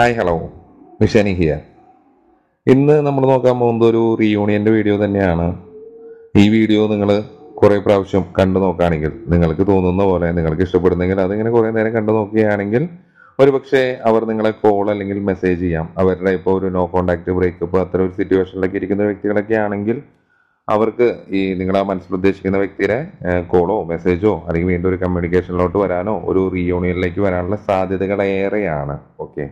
hi hello മിഷനി ഹിയ ഇന്ന് നമ്മൾ നോക്കാൻ പോകുന്നത് ഒരു റീയൂണിയൻ്റെ വീഡിയോ തന്നെയാണ് ഈ വീഡിയോ നിങ്ങൾ കുറേ പ്രാവശ്യം കണ്ടു നോക്കുകയാണെങ്കിൽ നിങ്ങൾക്ക് തോന്നുന്ന പോലെ നിങ്ങൾക്ക് ഇഷ്ടപ്പെടുന്നെങ്കിൽ അതിങ്ങനെ കുറേ നേരം കണ്ടു നോക്കുകയാണെങ്കിൽ ഒരുപക്ഷെ അവർ നിങ്ങളെ കോൾ അല്ലെങ്കിൽ മെസ്സേജ് ചെയ്യാം അവരുടെ ഇപ്പോൾ ഒരു നോ കോൺടാക്ട് ബ്രേക്കപ്പ് അത്ര ഒരു സിറ്റുവേഷനിലൊക്കെ ഇരിക്കുന്ന വ്യക്തികളൊക്കെ ആണെങ്കിൽ അവർക്ക് ഈ നിങ്ങളാ മനസ്സിൽ ഉദ്ദേശിക്കുന്ന വ്യക്തിയുടെ കോളോ മെസ്സേജോ അല്ലെങ്കിൽ വീണ്ടും ഒരു കമ്മ്യൂണിക്കേഷനിലോട്ട് വരാനോ ഒരു റീയൂണിയനിലേക്ക് വരാനുള്ള സാധ്യതകളേറെയാണ് ഓക്കെ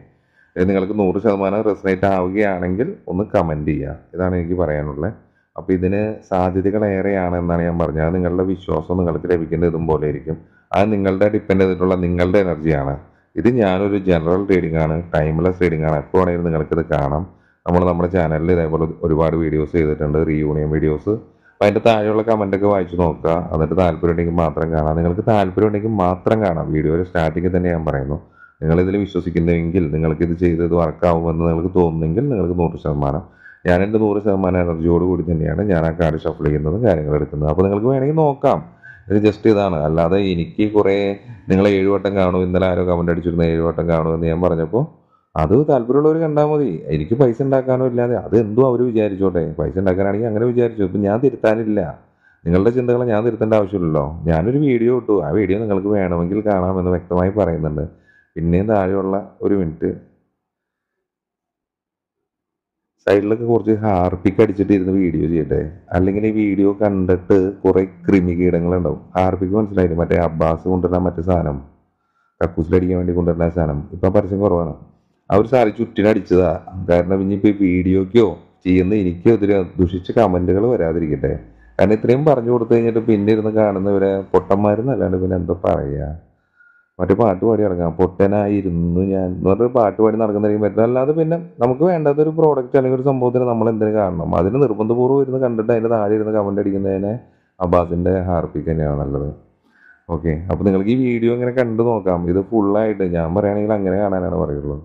നിങ്ങൾക്ക് നൂറ് ശതമാനം റെസനേറ്റ് ആവുകയാണെങ്കിൽ ഒന്ന് കമൻറ്റ് ചെയ്യുക ഇതാണ് എനിക്ക് പറയാനുള്ളത് അപ്പോൾ ഇതിന് സാധ്യതകൾ ഏറെയാണ് എന്നാണ് ഞാൻ പറഞ്ഞത് നിങ്ങളുടെ വിശ്വാസം നിങ്ങൾക്ക് ലഭിക്കുന്നത് ഇതും പോലെ ആയിരിക്കും അത് നിങ്ങളുടെ ഡിപ്പെൻഡ് ചെയ്തിട്ടുള്ള നിങ്ങളുടെ എനർജിയാണ് ഇത് ഞാനൊരു ജനറൽ റീഡിംഗ് ആണ് ടൈംലെസ് റീഡിംഗ് ആണ് എപ്പോൾ വേണമെങ്കിലും നിങ്ങൾക്കിത് കാണാം നമ്മൾ നമ്മുടെ ചാനലിൽ ഇതേപോലെ ഒരുപാട് വീഡിയോസ് ചെയ്തിട്ടുണ്ട് റീയൂണിയൻ വീഡിയോസ് അപ്പോൾ അതിൻ്റെ താഴെയുള്ള കമൻറ്റൊക്കെ വായിച്ചു നോക്കുക എന്നിട്ട് താല്പര്യം ഉണ്ടെങ്കിൽ മാത്രം കാണാം നിങ്ങൾക്ക് താല്പര്യം ഉണ്ടെങ്കിൽ മാത്രം കാണാം വീഡിയോയുടെ സ്റ്റാർട്ടിങ്ങിൽ തന്നെ ഞാൻ പറയുന്നു നിങ്ങൾ ഇതിൽ വിശ്വസിക്കുന്നുവെങ്കിൽ നിങ്ങൾക്ക് ഇത് ഇത് വർക്കാവുമെന്ന് നിങ്ങൾക്ക് തോന്നുന്നെങ്കിൽ നിങ്ങൾക്ക് നൂറ് ശതമാനം ഞാൻ എൻ്റെ നൂറ് ശതമാനം എനർജിയോട് കൂടി തന്നെയാണ് ഞാൻ ആ കാർഡ് ഷഫിൾ ചെയ്യുന്നതും കാര്യങ്ങൾ എടുക്കുന്നത് അപ്പോൾ നിങ്ങൾക്ക് വേണമെങ്കിൽ നോക്കാം ഇത് ജസ്റ്റ് ഇതാണ് അല്ലാതെ എനിക്ക് കുറേ നിങ്ങൾ ഏഴ് വട്ടം കാണും ഇന്നലെ ആരോ കമൻ്റ് അടിച്ചിരുന്ന ഏഴ് വട്ടം എന്ന് ഞാൻ പറഞ്ഞപ്പോൾ അത് താല്പര്യമുള്ളവർ കണ്ടാൽ മതി എനിക്ക് പൈസ ഉണ്ടാക്കാനോ ഇല്ലാതെ അത് എന്തോ അവർ വിചാരിച്ചോട്ടെ പൈസ ഉണ്ടാക്കാനാണെങ്കിൽ അങ്ങനെ വിചാരിച്ചു ഇപ്പം ഞാൻ തിരുത്താനില്ല നിങ്ങളുടെ ചിന്തകളെ ഞാൻ തിരുത്തേണ്ട ആവശ്യമില്ലല്ലോ ഞാനൊരു വീഡിയോ ഇട്ടു ആ വീഡിയോ നിങ്ങൾക്ക് വേണമെങ്കിൽ കാണാമെന്ന് വ്യക്തമായി പറയുന്നുണ്ട് പിന്നെയും താഴെയുള്ള ഒരു മിനിറ്റ് സൈഡിലൊക്കെ കുറച്ച് ഹാർപ്പിക്ക് അടിച്ചിട്ട് ഇരുന്ന് വീഡിയോ ചെയ്യട്ടെ അല്ലെങ്കിൽ ഈ വീഡിയോ കണ്ടിട്ട് കുറേ കീടങ്ങളുണ്ടാവും ഹാർപ്പിക്ക് മനസ്സിലായില്ലേ മറ്റേ അബ്ബാസ് കൊണ്ടുവരുന്ന മറ്റേ സാധനം കക്കൂസിലടിക്കാൻ വേണ്ടി കൊണ്ടുവരുന്ന സാധനം ഇപ്പം പരസ്യം കുറവാണ് അവർ സാരി ചുറ്റിനടിച്ചതാ കാരണം ഇനിയിപ്പോൾ വീഡിയോക്കോ ചെയ്യുന്ന എനിക്കോ ഇതിൽ ദുഷിച്ച കമൻറ്റുകൾ വരാതിരിക്കട്ടെ കാരണം ഇത്രയും പറഞ്ഞു കൊടുത്തു കഴിഞ്ഞിട്ട് പിന്നെ ഇരുന്ന് കാണുന്നവരെ പൊട്ടന്മാരെന്നല്ലാണ്ട് പിന്നെ എന്താ പറയുക മറ്റേ പാട്ട് പാടി നടക്കാം പൊട്ടനായിരുന്നു ഞാൻ എന്നിട്ട് പാട്ട് പാടി നടക്കുന്നതായിരിക്കും പറ്റും അല്ലാതെ പിന്നെ നമുക്ക് വേണ്ടാത്ത ഒരു പ്രോഡക്റ്റ് അല്ലെങ്കിൽ ഒരു സംഭവത്തിന് നമ്മൾ എന്തിനു കാണണം അതിന് നിർബന്ധപൂർവ്വം ഇരുന്ന് കണ്ടിട്ട് അതിൻ്റെ താഴെ ഇരുന്ന് കമൻ്റ് അടിക്കുന്നതിനെ അബ്ബാസിൻ്റെ ഹാർപ്പിക്ക് തന്നെയാണ് നല്ലത് ഓക്കെ അപ്പോൾ നിങ്ങൾക്ക് ഈ വീഡിയോ ഇങ്ങനെ കണ്ടു നോക്കാം ഇത് ഫുള്ളായിട്ട് ഞാൻ പറയുകയാണെങ്കിൽ അങ്ങനെ കാണാനാണ് പറയുള്ളത്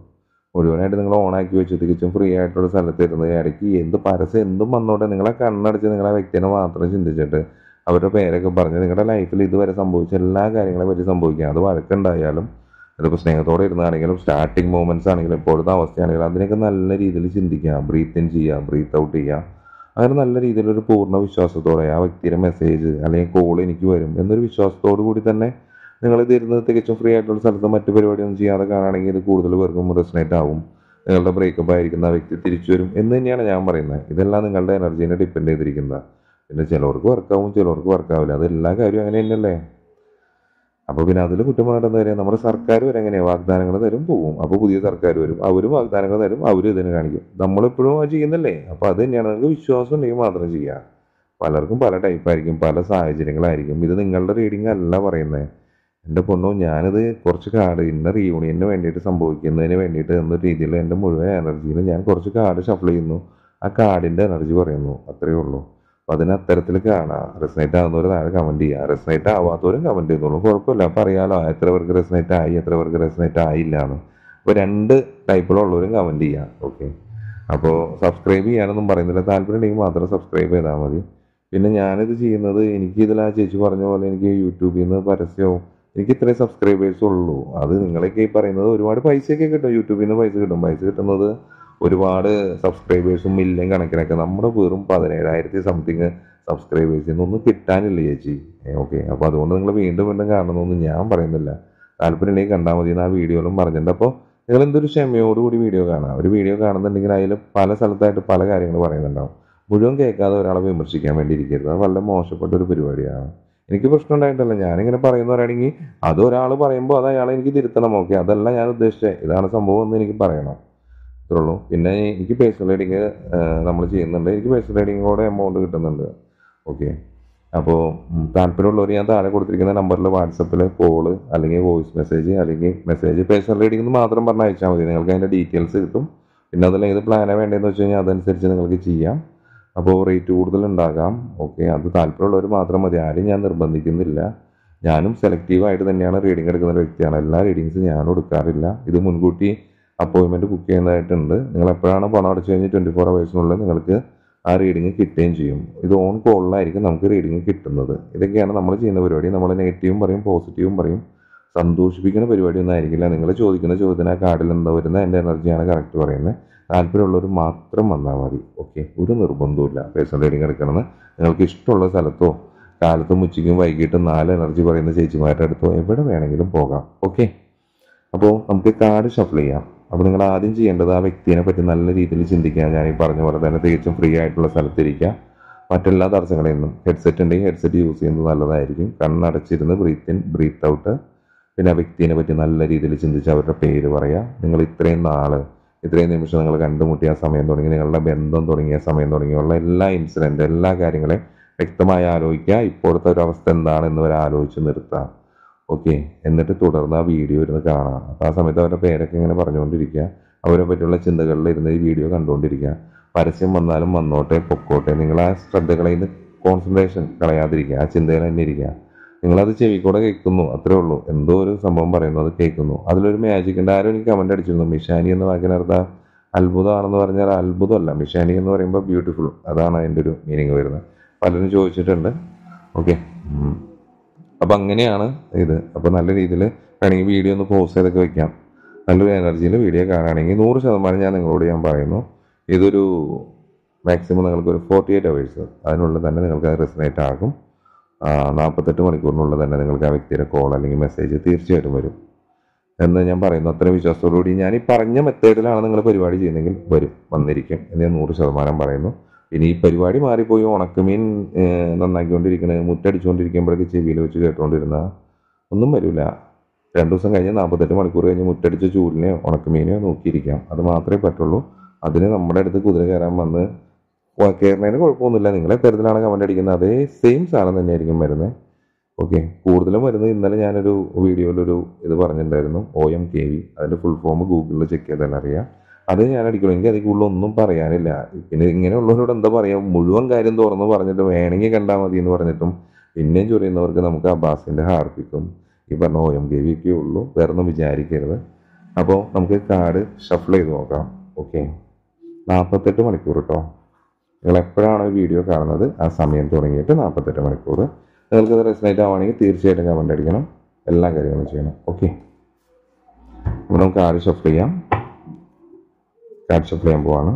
മുഴുവനായിട്ട് നിങ്ങൾ ഓണാക്കി വെച്ച് തികച്ചും ഫ്രീ ആയിട്ടുള്ള സ്ഥലത്തിരുന്ന് ഇടയ്ക്ക് എന്ത് പരസ്യം എന്തും വന്നോട്ടെ നിങ്ങളെ കണ്ണടച്ച് നിങ്ങളെ വ്യക്തിനെ മാത്രം ചിന്തിച്ചിട്ട് അവരുടെ പേരൊക്കെ പറഞ്ഞ് നിങ്ങളുടെ ലൈഫിൽ ഇതുവരെ സംഭവിച്ച എല്ലാ കാര്യങ്ങളെ പറ്റി സംഭവിക്കാം അത് വഴക്കുണ്ടായാലും അതിപ്പോൾ സ്നേഹത്തോടെ ഇരുന്നാണെങ്കിലും സ്റ്റാർട്ടിങ് മൂമെന്റ്സ് ആണെങ്കിലും ഇപ്പോഴത്തെ അവസ്ഥയാണെങ്കിലും അതിനൊക്കെ നല്ല രീതിയിൽ ചിന്തിക്കുക ബ്രീത്ത് ഇൻ ചെയ്യുക ബ്രീത്ത് ഔട്ട് ചെയ്യുക അങ്ങനെ നല്ല രീതിയിലൊരു പൂർണ്ണ വിശ്വാസത്തോടെ ആ വ്യക്തിയുടെ മെസ്സേജ് അല്ലെങ്കിൽ കോൾ എനിക്ക് വരും എന്നൊരു വിശ്വാസത്തോടു കൂടി തന്നെ നിങ്ങൾ ഇത് ഇരുന്ന് തികച്ചും ഫ്രീ ആയിട്ടുള്ള സ്ഥലത്ത് മറ്റു പരിപാടിയൊന്നും ചെയ്യാതെ കാണുകയാണെങ്കിൽ ഇത് കൂടുതൽ പേർക്കും റെസനേറ്റ് ആവും നിങ്ങളുടെ ബ്രേക്കപ്പ് ആയിരിക്കുന്ന ആ വ്യക്തി തിരിച്ചു വരും എന്ന് തന്നെയാണ് ഞാൻ പറയുന്നത് ഇതെല്ലാം നിങ്ങളുടെ എനർജീനെ ഡിപ്പെൻഡ് ചെയ്തിരിക്കുന്നത് പിന്നെ ചിലവർക്ക് വർക്കാവും ചിലവർക്ക് വർക്കാവില്ല അത് എല്ലാ കാര്യവും അങ്ങനെ തന്നെയല്ലേ അപ്പോൾ പിന്നെ അതിൽ കുറ്റം പറഞ്ഞിട്ട് നമ്മുടെ സർക്കാർ വരെ എങ്ങനെയാണ് വാഗ്ദാനങ്ങൾ തരും പോകും അപ്പോൾ പുതിയ സർക്കാർ വരും അവരും വാഗ്ദാനങ്ങൾ തരും അവരും ഇതിനെ കാണിക്കും നമ്മളെപ്പോഴും അത് ചെയ്യുന്നല്ലേ അപ്പോൾ അത് തന്നെയാണ് നിങ്ങൾക്ക് വിശ്വാസം ഉണ്ടെങ്കിൽ മാത്രം ചെയ്യുക പലർക്കും പല ടൈപ്പായിരിക്കും പല സാഹചര്യങ്ങളായിരിക്കും ഇത് നിങ്ങളുടെ റീഡിംഗ് അല്ല പറയുന്നത് എൻ്റെ പൊണ്ണോ ഞാനിത് കുറച്ച് കാർഡ് ഇന്ന റീയൂണിയന് വേണ്ടിയിട്ട് സംഭവിക്കുന്നതിന് വേണ്ടിയിട്ട് എന്ന രീതിയിൽ എൻ്റെ മുഴുവൻ എനർജിയിൽ ഞാൻ കുറച്ച് കാർഡ് ഷഫിൾ ചെയ്യുന്നു ആ കാർഡിൻ്റെ എനർജി പറയുന്നു അത്രയേ ഉള്ളൂ അപ്പോൾ അതിന് അത്തരത്തിൽ കാണാം റെസിനേറ്റ് ആകുന്നവർ താഴെ കമൻറ്റ് ചെയ്യുക റെസിനേറ്റ് ആവാത്തവരും കമൻറ്റ് ചെയ്യുന്നുള്ളൂ കുഴപ്പമില്ല അപ്പോൾ അറിയാലോ എത്ര പേർക്ക് റെസിനേറ്റ് ആയി എത്ര പേർക്ക് റെസിനേറ്റ് ആയില്ല എന്ന് അപ്പോൾ രണ്ട് ടൈപ്പിലുള്ളവരും കമൻറ്റ് ചെയ്യാം ഓക്കെ അപ്പോൾ സബ്സ്ക്രൈബ് ചെയ്യാനൊന്നും പറയുന്നില്ല താല്പര്യം ഉണ്ടെങ്കിൽ മാത്രം സബ്സ്ക്രൈബ് ചെയ്താൽ മതി പിന്നെ ഞാനിത് ചെയ്യുന്നത് എനിക്ക് ഇതിൽ ആ ചേച്ചി പറഞ്ഞ പോലെ എനിക്ക് യൂട്യൂബിൽ നിന്ന് പരസ്യവും എനിക്ക് ഇത്രയും സബ്സ്ക്രൈബേഴ്സ് ഉള്ളൂ അത് നിങ്ങളൊക്കെ ഈ പറയുന്നത് ഒരുപാട് പൈസയൊക്കെ കിട്ടും യൂട്യൂബിൽ നിന്ന് പൈസ കിട്ടും പൈസ കിട്ടുന്നത് ഒരുപാട് സബ്സ്ക്രൈബേഴ്സും മില്യൻ കണക്കിനൊക്കെ നമ്മുടെ വെറും പതിനേഴായിരത്തി സംതിങ് സബ്സ്ക്രൈബേഴ്സിൽ നിന്നൊന്നും കിട്ടാനില്ല ചേച്ചി ഓക്കെ അപ്പോൾ അതുകൊണ്ട് നിങ്ങൾ വീണ്ടും വീണ്ടും കാണണമെന്നൊന്നും ഞാൻ പറയുന്നില്ല താല്പര്യമില്ലെങ്കിൽ കണ്ടാൽ മതി ആ വീഡിയോയിലും പറഞ്ഞിട്ടുണ്ട് അപ്പോൾ നിങ്ങൾ എന്തൊരു ക്ഷമയോടുകൂടി വീഡിയോ കാണാം ഒരു വീഡിയോ കാണുന്നുണ്ടെങ്കിൽ അതിൽ പല സ്ഥലത്തായിട്ട് പല കാര്യങ്ങൾ പറയുന്നുണ്ടാവും മുഴുവൻ കേൾക്കാതെ ഒരാളെ വിമർശിക്കാൻ വേണ്ടി ഇരിക്കരുത് അത് വളരെ മോശപ്പെട്ട ഒരു പരിപാടിയാണ് എനിക്ക് പ്രശ്നം ഉണ്ടായിട്ടല്ല ഞാനിങ്ങനെ പറയുന്നവരാണെങ്കിൽ അത് ഒരാൾ പറയുമ്പോൾ അത് അയാളെ എനിക്ക് തിരുത്തണം ഓക്കെ അതല്ല ഞാൻ ഉദ്ദേശിച്ചത് ഇതാണ് സംഭവം എന്ന് എനിക്ക് പറയണം ഇത്രയുള്ളൂ പിന്നെ എനിക്ക് പേഴ്സണൽ റൈഡിങ് നമ്മൾ ചെയ്യുന്നുണ്ട് എനിക്ക് പേഴ്സണൽ റൈഡിങ് കൂടെ എമൗണ്ട് കിട്ടുന്നുണ്ട് ഓക്കെ അപ്പോൾ താല്പര്യമുള്ളവർ ഞാൻ താഴെ കൊടുത്തിരിക്കുന്ന നമ്പറിൽ വാട്സപ്പിൽ കോള് അല്ലെങ്കിൽ വോയിസ് മെസ്സേജ് അല്ലെങ്കിൽ മെസ്സേജ് പേഴ്സണൽ റീഡിംഗ് എന്ന് മാത്രം പറഞ്ഞാൽ അയച്ചാൽ മതി നിങ്ങൾക്ക് അതിൻ്റെ ഡീറ്റെയിൽസ് കിട്ടും പിന്നെ അതിൽ ഏത് പ്ലാനാണ് വേണ്ടതെന്ന് വെച്ച് കഴിഞ്ഞാൽ അതനുസരിച്ച് നിങ്ങൾക്ക് ചെയ്യാം അപ്പോൾ റേറ്റ് കൂടുതൽ ഉണ്ടാകാം ഓക്കെ അത് താല്പര്യമുള്ളവർ മാത്രം മതി ആരും ഞാൻ നിർബന്ധിക്കുന്നില്ല ഞാനും സെലക്റ്റീവായിട്ട് തന്നെയാണ് റീഡിംഗ് എടുക്കുന്ന ഒരു വ്യക്തിയാണ് എല്ലാ റീഡിങ്സും ഞാനും എടുക്കാറില്ല ഇത് മുൻകൂട്ടി അപ്പോയിൻമെൻറ്റ് ബുക്ക് ചെയ്യുന്നതായിട്ടുണ്ട് നിങ്ങൾ എപ്പോഴാണ് പണം അടച്ചു കഴിഞ്ഞ് ട്വൻറ്റി ഫോർ അവേഴ്സിനുള്ളിൽ നിങ്ങൾക്ക് ആ റീഡിങ് കിട്ടുകയും ചെയ്യും ഇത് ഓൺ കോളിലായിരിക്കും നമുക്ക് റീഡിങ് കിട്ടുന്നത് ഇതൊക്കെയാണ് നമ്മൾ ചെയ്യുന്ന പരിപാടി നമ്മൾ നെഗറ്റീവും പറയും പോസിറ്റീവും പറയും സന്തോഷിപ്പിക്കുന്ന പരിപാടി ഒന്നും ആയിരിക്കില്ല നിങ്ങൾ ചോദിക്കുന്ന ചോദ്യത്തിന് ആ കാർഡിൽ എന്താ വരുന്നത് എൻ്റെ എനർജിയാണ് കറക്റ്റ് പറയുന്നത് താല്പര്യമുള്ളവർ മാത്രം വന്നാൽ മതി ഓക്കെ ഒരു നിർബന്ധവുമില്ല പേഴ്സണൽ റീഡിങ് എടുക്കണമെന്ന് നിങ്ങൾക്ക് ഇഷ്ടമുള്ള സ്ഥലത്തോ കാലത്തും ഉച്ചയ്ക്കും വൈകിട്ടും നാല് എനർജി പറയുന്ന ചേച്ചിമാരുടെ അടുത്തോ എവിടെ വേണമെങ്കിലും പോകാം ഓക്കെ അപ്പോൾ നമുക്ക് കാർഡ് ഷഫിൾ ചെയ്യാം അപ്പോൾ നിങ്ങൾ ആദ്യം ചെയ്യേണ്ടത് ആ വ്യക്തിയെ പറ്റി നല്ല രീതിയിൽ ചിന്തിക്കുക ഞാൻ ഈ പറഞ്ഞ പോലെ തന്നെ തികച്ചും ഫ്രീ ആയിട്ടുള്ള സ്ഥലത്തിരിക്കുക മറ്റെല്ലാ തടസ്സങ്ങളിൽ നിന്നും ഹെഡ്സെറ്റ് ഉണ്ടെങ്കിൽ ഹെഡ്സെറ്റ് യൂസ് ചെയ്യുന്നത് നല്ലതായിരിക്കും കണ്ണടച്ചിരുന്ന് ബ്രീത്ത് ഇൻ ബ്രീത്ത് ഔട്ട് പിന്നെ ആ വ്യക്തിയെ പറ്റി നല്ല രീതിയിൽ ചിന്തിച്ച് അവരുടെ പേര് പറയുക നിങ്ങൾ ഇത്രയും നാൾ ഇത്രയും നിമിഷം നിങ്ങൾ കണ്ടുമുട്ടിയ സമയം തുടങ്ങി നിങ്ങളുടെ ബന്ധം തുടങ്ങിയ സമയം തുടങ്ങിയുള്ള എല്ലാ ഇൻസിഡൻറ്റ് എല്ലാ കാര്യങ്ങളെയും വ്യക്തമായി ആലോചിക്കുക ഇപ്പോഴത്തെ ഒരു അവസ്ഥ എന്താണ് എന്നിവരെ ആലോചിച്ച് നിർത്തുക ഓക്കെ എന്നിട്ട് തുടർന്ന് ആ വീഡിയോ ഇരുന്ന് കാണാം അപ്പോൾ ആ സമയത്ത് അവരുടെ പേരൊക്കെ ഇങ്ങനെ പറഞ്ഞുകൊണ്ടിരിക്കുക അവരെ പറ്റിയുള്ള ചിന്തകളിൽ ഇരുന്ന് ഈ വീഡിയോ കണ്ടുകൊണ്ടിരിക്കുക പരസ്യം വന്നാലും വന്നോട്ടെ പൊക്കോട്ടെ നിങ്ങൾ ആ ശ്രദ്ധകളിൽ നിന്ന് കോൺസെൻട്രേഷൻ കളയാതിരിക്കുക ആ ചിന്തകൾ തന്നെ ഇരിക്കുക നിങ്ങളത് ചെവിക്കൂടെ കേൾക്കുന്നു അത്രേ ഉള്ളൂ എന്തോ ഒരു സംഭവം പറയുന്നു അത് കേൾക്കുന്നു അതിലൊരു മാജിക് ഉണ്ട് ആരും എനിക്ക് കമൻ്റ് അടിച്ചിരുന്നു മിഷാനി എന്ന് വാക്കിനർത്ഥ അത്ഭുതമാണെന്ന് പറഞ്ഞാൽ അത്ഭുതമല്ല മിഷാനി എന്ന് പറയുമ്പോൾ ബ്യൂട്ടിഫുൾ അതാണ് അതിൻ്റെ ഒരു മീനിങ് വരുന്നത് പലരും ചോദിച്ചിട്ടുണ്ട് ഓക്കെ അപ്പം അങ്ങനെയാണ് ഇത് അപ്പോൾ നല്ല രീതിയിൽ വേണമെങ്കിൽ വീഡിയോ ഒന്ന് പോസ്റ്റ് ചെയ്തൊക്കെ വെക്കാം നല്ലൊരു എനർജിയിൽ വീഡിയോ കാണുകയാണെങ്കിൽ നൂറ് ശതമാനം ഞാൻ നിങ്ങളോട് ഞാൻ പറയുന്നു ഇതൊരു മാക്സിമം നിങ്ങൾക്ക് ഒരു ഫോർട്ടി എയ്റ്റ് അവേഴ്സ് അതിനുള്ളിൽ തന്നെ നിങ്ങൾക്ക് അത് റെസിനേറ്റ് ആകും നാൽപ്പത്തെട്ട് മണിക്കൂറിനുള്ളിൽ തന്നെ നിങ്ങൾക്ക് ആ വ്യക്തിയുടെ കോൾ അല്ലെങ്കിൽ മെസ്സേജ് തീർച്ചയായിട്ടും വരും എന്ന് ഞാൻ പറയുന്നു അത്ര വിശ്വാസത്തോടുകൂടി ഞാൻ ഈ പറഞ്ഞ മെത്തേഡിലാണ് നിങ്ങൾ പരിപാടി ചെയ്യുന്നതെങ്കിൽ വരും വന്നിരിക്കും എന്ന് ഞാൻ നൂറ് ശതമാനം പറയുന്നു പിന്നെ ഈ പരിപാടി മാറിപ്പോയി ഉണക്കമീൻ നന്നാക്കിക്കൊണ്ടിരിക്കുന്നത് മുറ്റടിച്ചുകൊണ്ടിരിക്കുമ്പോഴേക്ക് ചെവിയിൽ വെച്ച് കേട്ടുകൊണ്ടിരുന്ന ഒന്നും വരില്ല രണ്ടു ദിവസം കഴിഞ്ഞ് നാൽപ്പത്തെട്ട് മണിക്കൂർ കഴിഞ്ഞ് മുറ്റടിച്ച ചൂലിനെയോ ഉണക്കമീനെയോ നോക്കിയിരിക്കാം അത് മാത്രമേ പറ്റുള്ളൂ അതിന് നമ്മുടെ അടുത്ത് കുതിര കയറാൻ വന്ന് കയറുന്നതിന് കുഴപ്പമൊന്നുമില്ല നിങ്ങളെ തരത്തിലാണ് കമൻ്റ് അടിക്കുന്നത് അതേ സെയിം സാധനം തന്നെയായിരിക്കും വരുന്നത് ഓക്കെ കൂടുതലും വരുന്നത് ഇന്നലെ ഞാനൊരു വീഡിയോയിലൊരു ഇത് പറഞ്ഞിട്ടുണ്ടായിരുന്നു ഒ എം കെ വി അതിൻ്റെ ഫുൾ ഫോം ഗൂഗിളിൽ ചെക്ക് ചെയ്താൽ അറിയാം അത് ഞാൻ അടിക്കുള്ളൂ എനിക്ക് ഉള്ള ഒന്നും പറയാനില്ല പിന്നെ ഇങ്ങനെയുള്ളവരോട് എന്താ പറയാം മുഴുവൻ കാര്യം തുറന്നു പറഞ്ഞിട്ട് വേണമെങ്കിൽ കണ്ടാൽ മതി എന്ന് പറഞ്ഞിട്ടും പിന്നെയും ചൊറിയുന്നവർക്ക് നമുക്ക് അബ്ബാസിൻ്റെ ഹാർപ്പിക്കും ഈ പറഞ്ഞ ഓ എം കെ ഉള്ളൂ വേറെ ഒന്നും വിചാരിക്കരുത് അപ്പോൾ നമുക്ക് കാർഡ് ഷഫിൾ ചെയ്ത് നോക്കാം ഓക്കെ നാൽപ്പത്തെട്ട് മണിക്കൂർ കേട്ടോ നിങ്ങൾ എപ്പോഴാണോ വീഡിയോ കാണുന്നത് ആ സമയം തുടങ്ങിയിട്ട് നാൽപ്പത്തെട്ട് മണിക്കൂർ നിങ്ങൾക്കത് റെസിനേറ്റ് ആവുകയാണെങ്കിൽ തീർച്ചയായിട്ടും കമൻ്റ് അടിക്കണം എല്ലാ കാര്യങ്ങളും ചെയ്യണം ഓക്കെ അപ്പോൾ നമുക്ക് കാർഡ് ഷഫിൾ ചെയ്യാം വാട്സപ്പ് ചെയ്യാൻ പോവാണ്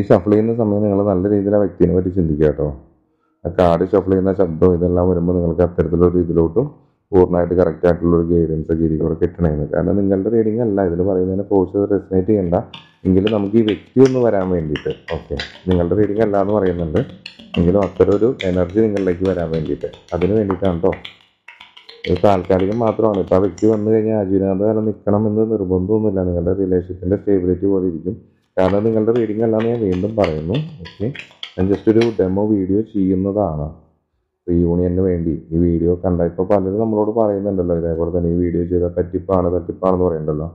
ഈ ഷഫിൾ ചെയ്യുന്ന സമയം നിങ്ങൾ നല്ല രീതിയിൽ ആ വ്യക്തിയെ പറ്റി ചിന്തിക്കുക കേട്ടോ ആ കാർഡ് ഷഫിൾ ചെയ്യുന്ന ശബ്ദം ഇതെല്ലാം വരുമ്പോൾ നിങ്ങൾക്ക് അത്തരത്തിലൊരു ഇതിലോട്ടും പൂർണ്ണമായിട്ട് കറക്റ്റ് ആയിട്ടുള്ള ഒരു ഗൈഡൻസ് ഒക്കെ കിട്ടണമെന്ന് കാരണം നിങ്ങളുടെ റീഡിംഗ് അല്ല ഇതിൽ പറയുന്നതിനെ ഫോഴ്സ് റെസിനേറ്റ് ചെയ്യണ്ട എങ്കിലും നമുക്ക് ഈ വ്യക്തി ഒന്ന് വരാൻ വേണ്ടിയിട്ട് ഓക്കെ നിങ്ങളുടെ റീഡിംഗ് അല്ല എന്ന് പറയുന്നുണ്ട് എങ്കിലും അത്തരം ഒരു എനർജി നിങ്ങളിലേക്ക് വരാൻ വേണ്ടിയിട്ട് അതിന് വേണ്ടിയിട്ടാണ് കേട്ടോ ഇത് താൽക്കാലികം മാത്രമാണ് ഇപ്പോൾ ആ വ്യക്തി വന്നു കഴിഞ്ഞാൽ ആജീവനാഥ കാലം നിൽക്കണം എന്ന് നിർബന്ധമൊന്നുമില്ല നിങ്ങളുടെ റിലേഷൻഷിപ്പിൻ്റെ സ്റ്റേബിലിറ്റി പോലെ ഇരിക്കും കാരണം നിങ്ങളുടെ റീഡിംഗ് അല്ലാന്ന് ഞാൻ വീണ്ടും പറയുന്നു ഓക്കെ ഞാൻ ജസ്റ്റ് ഒരു ഡെമോ വീഡിയോ ചെയ്യുന്നതാണ് റീയൂണിയന് വേണ്ടി ഈ വീഡിയോ കണ്ട ഇപ്പോൾ പലരും നമ്മളോട് പറയുന്നുണ്ടല്ലോ ഇതേപോലെ തന്നെ ഈ വീഡിയോ ചെയ്താൽ തട്ടിപ്പാണ് തട്ടിപ്പാണെന്ന് പറയുന്നുണ്ടല്ലോ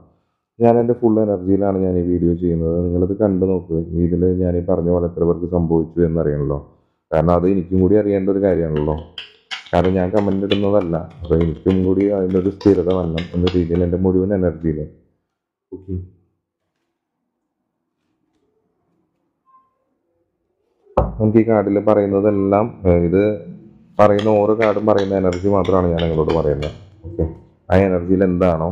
ഞാൻ എൻ്റെ ഫുൾ എനർജിയിലാണ് ഞാൻ ഈ വീഡിയോ ചെയ്യുന്നത് നിങ്ങളിത് കണ്ടു നോക്കുക ഇതിൽ ഞാൻ ഈ പറഞ്ഞ പോലെ എത്ര പേർക്ക് സംഭവിച്ചു എന്നറിയണല്ലോ കാരണം അത് എനിക്കും കൂടി അറിയേണ്ട ഒരു കാര്യമാണല്ലോ കാരണം ഞാൻ കമൻ്റ് ഇടുന്നതല്ല അപ്പോൾ എനിക്കും കൂടി ഒരു സ്ഥിരത വന്നു എന്ന രീതിയിൽ എൻ്റെ മുഴുവൻ എനർജിയിൽ ഓക്കെ നമുക്ക് ഈ കാർഡിൽ പറയുന്നതെല്ലാം ഇത് പറയുന്ന ഓരോ കാർഡും പറയുന്ന എനർജി മാത്രമാണ് ഞാൻ നിങ്ങളോട് പറയുന്നത് ഓക്കെ ആ എനർജിയിൽ എന്താണോ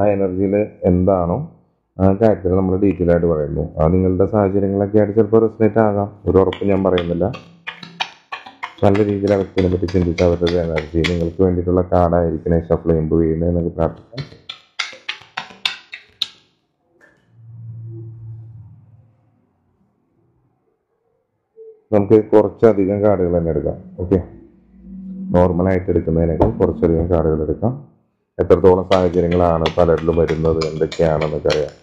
ആ എനർജിയിൽ എന്താണോ ആ കാര്യത്തിൽ നമ്മൾ ഡീറ്റെയിൽ ആയിട്ട് പറയുന്നു ആ നിങ്ങളുടെ സാഹചര്യങ്ങളൊക്കെ ആയിട്ട് ചിലപ്പോൾ റെസ്നേറ്റ് ആകാം ഒരു ഉറപ്പ് ഞാൻ പറയുന്നില്ല നല്ല രീതിയിൽ ആ വ്യക്തിനെ പറ്റി ചിന്തിച്ച് അവരുടെ എനർജി നിങ്ങൾക്ക് വേണ്ടിയിട്ടുള്ള കാർഡായിരിക്കണേ ഷഫ്ലൈമ്പ് ചെയ്യുന്നത് എന്നൊക്കെ പ്രാർത്ഥിക്കാം നമുക്ക് കുറച്ചധികം കാർഡുകൾ തന്നെ എടുക്കാം ഓക്കെ നോർമലായിട്ട് എടുക്കുന്നതിനേക്കാൾ കുറച്ചധികം കാർഡുകൾ എടുക്കാം എത്രത്തോളം സാഹചര്യങ്ങളാണ് പലരിലും വരുന്നത് എന്തൊക്കെയാണെന്നൊക്കെ അറിയാം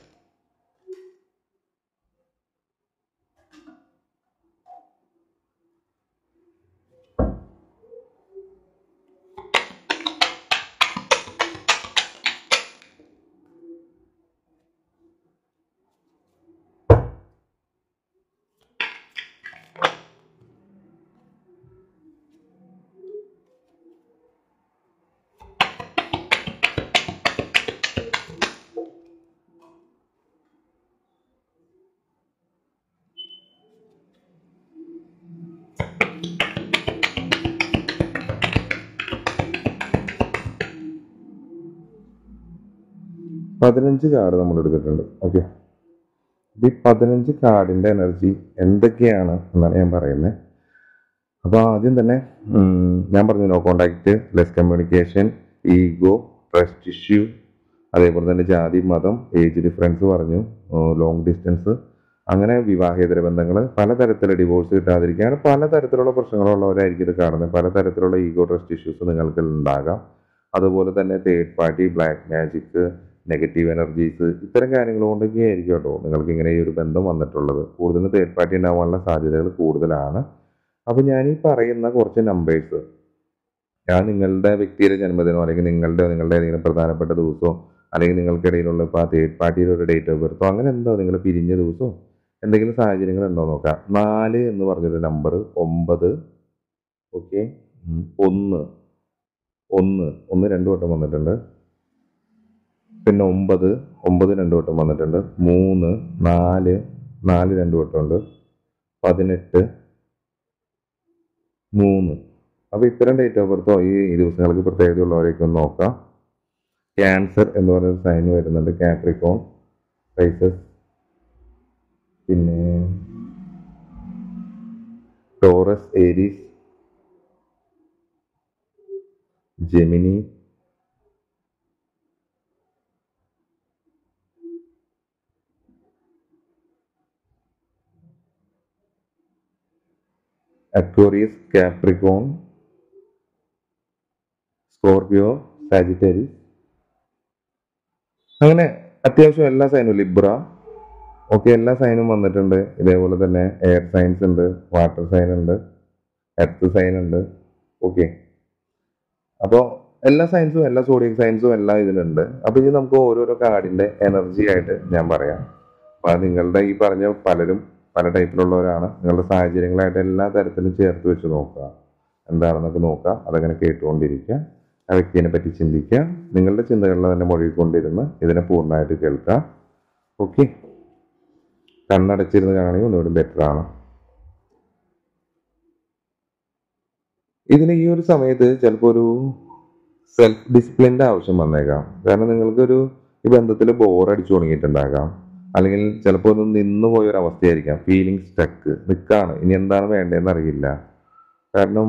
പതിനഞ്ച് കാർഡ് നമ്മൾ എടുത്തിട്ടുണ്ട് ഓക്കെ ഈ പതിനഞ്ച് കാർഡിൻ്റെ എനർജി എന്തൊക്കെയാണ് എന്നാണ് ഞാൻ പറയുന്നത് അപ്പോൾ ആദ്യം തന്നെ ഞാൻ പറഞ്ഞു no contact less communication ego trust issue അതേപോലെ തന്നെ ജാതി മതം ഏജ് ഡിഫറൻസ് പറഞ്ഞു ലോങ് ഡിസ്റ്റൻസ് അങ്ങനെ വിവാഹേതര ബന്ധങ്ങൾ പലതരത്തിലുള്ള ഡിവോഴ്സ് കിട്ടാതിരിക്കുക അങ്ങനെ പലതരത്തിലുള്ള പ്രശ്നങ്ങളുള്ളവരായിരിക്കും ഇത് കാണുന്നത് പലതരത്തിലുള്ള ഈഗോ ട്രസ്റ്റ് ഇഷ്യൂസ് നിങ്ങൾക്ക് ഉണ്ടാകാം അതുപോലെ തന്നെ third party black magic negative energies ഇത്തരം കാര്യങ്ങൾ കൊണ്ടൊക്കെ ആയിരിക്കും കേട്ടോ നിങ്ങൾക്ക് ഇങ്ങനെ ഈ ഒരു ബന്ധം വന്നിട്ടുള്ളത് കൂടുതൽ തേർഡ് പാർട്ടി ഉണ്ടാവാനുള്ള സാധ്യതകൾ കൂടുതലാണ് അപ്പോൾ ഞാൻ ഈ പറയുന്ന കുറച്ച് നമ്പേഴ്സ് ഞാൻ നിങ്ങളുടെ വ്യക്തിയുടെ ജന്മദിനം അല്ലെങ്കിൽ നിങ്ങളുടെ നിങ്ങളുടെ ഏതെങ്കിലും പ്രധാനപ്പെട്ട ദിവസമോ അല്ലെങ്കിൽ നിങ്ങൾക്കിടയിലുള്ള ഇപ്പോൾ ആ തേർഡ് പാർട്ടിയുടെ ഒരു ഡേറ്റ് ഓഫ് ബർത്തോ അങ്ങനെ എന്തോ നിങ്ങൾ പിരിഞ്ഞ ദിവസമോ എന്തെങ്കിലും സാഹചര്യങ്ങൾ ഉണ്ടോ നോക്കാം നാല് എന്ന് പറഞ്ഞൊരു നമ്പർ ഒമ്പത് ഓക്കെ ഒന്ന് ഒന്ന് ഒന്ന് രണ്ട് വട്ടം വന്നിട്ടുണ്ട് പിന്നെ ഒമ്പത് ഒമ്പത് രണ്ട് വട്ടം വന്നിട്ടുണ്ട് മൂന്ന് നാല് നാല് രണ്ട് വട്ടമുണ്ട് പതിനെട്ട് മൂന്ന് അപ്പോൾ ഇത്തരം ഡേറ്റ് ഓഫ് ബർത്തോ ഈ ദിവസങ്ങൾക്ക് പ്രത്യേകതയുള്ളവരെയൊക്കെ ഒന്ന് നോക്കാം ക്യാൻസർ എന്ന് പറയുന്ന സൈൻ വരുന്നുണ്ട് കാപ്രിക്കോൺ റൈസസ് പിന്നെ Taurus Aries Gemini Aquarius Capricorn, Scorpio Sagittarius അങ്ങനെ അത്യാവശ്യം എല്ലാ സൈനും ലിബ്ര ഓക്കെ എല്ലാ സൈനും വന്നിട്ടുണ്ട് ഇതേപോലെ തന്നെ എയർ സൈൻസ് ഉണ്ട് വാട്ടർ സൈൻ ഉണ്ട് എർത്ത് സൈൻ ഉണ്ട് ഓക്കെ അപ്പോൾ എല്ലാ സയൻസും എല്ലാ സോഡിയം സയൻസും എല്ലാം ഇതിലുണ്ട് അപ്പോൾ ഇനി നമുക്ക് ഓരോരോ കാർഡിൻ്റെ എനർജി ആയിട്ട് ഞാൻ പറയാം അപ്പോൾ നിങ്ങളുടെ ഈ പറഞ്ഞ പലരും പല ടൈപ്പിലുള്ളവരാണ് നിങ്ങളുടെ സാഹചര്യങ്ങളായിട്ട് എല്ലാ തരത്തിലും ചേർത്ത് വെച്ച് നോക്കുക എന്താണെന്നൊക്കെ നോക്കുക അതങ്ങനെ കേട്ടുകൊണ്ടിരിക്കുക ആ വ്യക്തിയെ പറ്റി ചിന്തിക്കുക നിങ്ങളുടെ ചിന്തകളിൽ തന്നെ മുഴുകിക്കൊണ്ടിരുന്ന് ഇതിനെ പൂർണ്ണമായിട്ട് കേൾക്കുക ഓക്കെ കണ്ണടച്ചിരുന്ന് കാണുകയും ഒന്നുകൂടി ബെറ്റർ ആണ് ഇതിന് ഈ ഒരു സമയത്ത് ചിലപ്പോൾ ഒരു സെൽഫ് ഡിസിപ്ലിൻ്റെ ആവശ്യം വന്നേക്കാം കാരണം നിങ്ങൾക്കൊരു ഈ ബന്ധത്തിൽ ബോർ അടിച്ചു തുടങ്ങിയിട്ടുണ്ടാകാം അല്ലെങ്കിൽ ചിലപ്പോൾ ഒന്ന് നിന്നു പോയ ഒരു അവസ്ഥയായിരിക്കാം ഫീലിംഗ് സ്റ്റക്ക് നിൽക്കാണ് ഇനി എന്താണ് വേണ്ടതെന്ന് അറിയില്ല കാരണം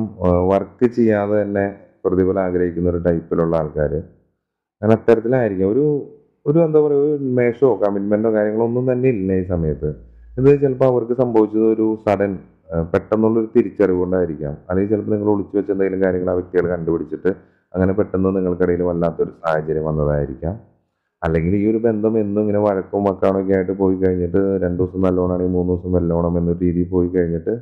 വർക്ക് ചെയ്യാതെ തന്നെ പ്രതിഫലം ആഗ്രഹിക്കുന്ന ഒരു ടൈപ്പിലുള്ള ആൾക്കാർ അങ്ങനെ അത്തരത്തിലായിരിക്കും ഒരു ഒരു എന്താ പറയുക ഒരു ഉന്മേഷമോ കമ്മിറ്റ്മെൻറ്റോ കാര്യങ്ങളോ ഒന്നും തന്നെ ഇല്ല ഈ സമയത്ത് ഇത് ചിലപ്പോൾ അവർക്ക് സംഭവിച്ചത് ഒരു സഡൻ പെട്ടെന്നുള്ളൊരു തിരിച്ചറിവ് കൊണ്ടായിരിക്കാം അല്ലെങ്കിൽ ചിലപ്പോൾ നിങ്ങൾ ഒളിച്ചു വെച്ച എന്തെങ്കിലും കാര്യങ്ങൾ ആ വ്യക്തികൾ കണ്ടുപിടിച്ചിട്ട് അങ്ങനെ പെട്ടെന്ന് നിങ്ങൾക്കിടയിൽ വല്ലാത്തൊരു സാഹചര്യം വന്നതായിരിക്കാം അല്ലെങ്കിൽ ഈ ഒരു ബന്ധം എന്നും ഇങ്ങനെ വഴക്കും മക്കാണൊക്കെ ആയിട്ട് പോയി കഴിഞ്ഞിട്ട് രണ്ടു ദിവസം നല്ലോണാണെങ്കിൽ മൂന്ന് ദിവസം നല്ലോണം എന്ന രീതിയിൽ പോയി കഴിഞ്ഞിട്ട്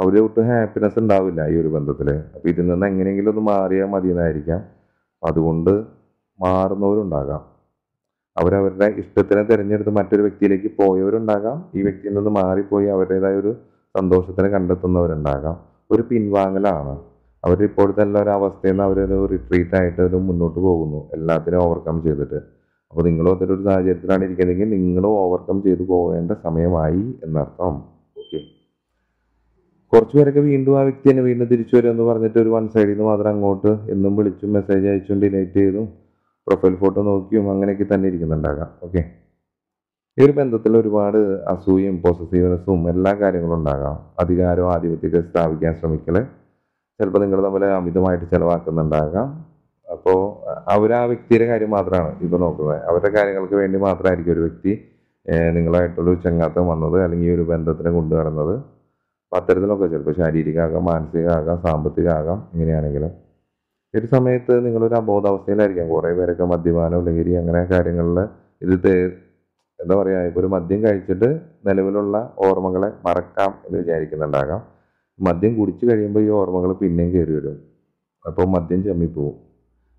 അവര് ഒട്ടും ഹാപ്പിനെസ് ഉണ്ടാവില്ല ഈ ഒരു ബന്ധത്തിൽ അപ്പോൾ ഇതിൽ നിന്ന് എങ്ങനെയെങ്കിലും ഒന്ന് മാറിയാൽ മതി എന്നായിരിക്കാം അതുകൊണ്ട് മാറുന്നവരുണ്ടാകാം അവരവരുടെ ഇഷ്ടത്തിനെ തിരഞ്ഞെടുത്ത് മറ്റൊരു വ്യക്തിയിലേക്ക് പോയവരുണ്ടാകാം ഈ വ്യക്തിയിൽ നിന്ന് മാറിപ്പോയി അവരുടേതായ ഒരു സന്തോഷത്തിന് കണ്ടെത്തുന്നവരുണ്ടാകാം ഒരു പിൻവാങ്ങലാണ് അവർ ഇപ്പോഴത്തെ എല്ലാ ഒരു അവസ്ഥയിൽ നിന്ന് അവരൊരു റിട്രീറ്റ് ആയിട്ട് മുന്നോട്ട് പോകുന്നു എല്ലാത്തിനും ഓവർകം ചെയ്തിട്ട് അപ്പോൾ നിങ്ങളും അത്തരൊരു സാഹചര്യത്തിലാണ് ഇരിക്കുന്നതെങ്കിൽ നിങ്ങളും ഓവർകം ചെയ്തു പോകേണ്ട സമയമായി എന്നർത്ഥം ഓക്കെ കുറച്ച് പേരൊക്കെ വീണ്ടും ആ വ്യക്തി തന്നെ വീണ്ടും തിരിച്ചു വരും എന്ന് പറഞ്ഞിട്ട് ഒരു വൺ സൈഡിൽ നിന്ന് മാത്രം അങ്ങോട്ട് എന്നും വിളിച്ചും മെസ്സേജ് അയച്ചും ഡിലൈറ്റ് ചെയ്തും പ്രൊഫൈൽ ഫോട്ടോ നോക്കിയും അങ്ങനെയൊക്കെ തന്നെ ഇരിക്കുന്നുണ്ടാകാം ഓക്കെ ഈ ഒരു ബന്ധത്തിൽ ഒരുപാട് അസൂയും പോസിറ്റീവ്നെസ്സും എല്ലാ കാര്യങ്ങളും ഉണ്ടാകാം അധികാരവും ആധിപത്യത്തെ സ്ഥാപിക്കാൻ ശ്രമിക്കൽ ചിലപ്പോൾ നിങ്ങൾ തമ്മിൽ അമിതമായിട്ട് ചിലവാക്കുന്നുണ്ടാകാം അപ്പോൾ അവർ ആ വ്യക്തിയുടെ കാര്യം മാത്രമാണ് ഇപ്പോൾ നോക്കുന്നത് അവരുടെ കാര്യങ്ങൾക്ക് വേണ്ടി മാത്രമായിരിക്കും ഒരു വ്യക്തി നിങ്ങളായിട്ടുള്ള ചങ്ങാത്തം വന്നത് അല്ലെങ്കിൽ ഒരു ബന്ധത്തിന് കൊണ്ടുവരുന്നത് നടന്നത് അത്തരത്തിലൊക്കെ ചിലപ്പോൾ ശാരീരികമാകാം മാനസികമാകാം സാമ്പത്തികമാകാം ഇങ്ങനെയാണെങ്കിലും ഒരു സമയത്ത് നിങ്ങളൊരു അബോധാവസ്ഥയിലായിരിക്കാം കുറേ പേരൊക്കെ മദ്യപാനം ലഹരി അങ്ങനെ കാര്യങ്ങളിൽ ഇത് എന്താ പറയുക ഇപ്പോൾ ഒരു മദ്യം കഴിച്ചിട്ട് നിലവിലുള്ള ഓർമ്മകളെ മറക്കാം എന്ന് വിചാരിക്കുന്നുണ്ടാകാം മദ്യം കുടിച്ചു കഴിയുമ്പോൾ ഈ ഓർമ്മകൾ പിന്നെയും കയറി വരും അപ്പോൾ മദ്യം ചമ്മിപ്പോവും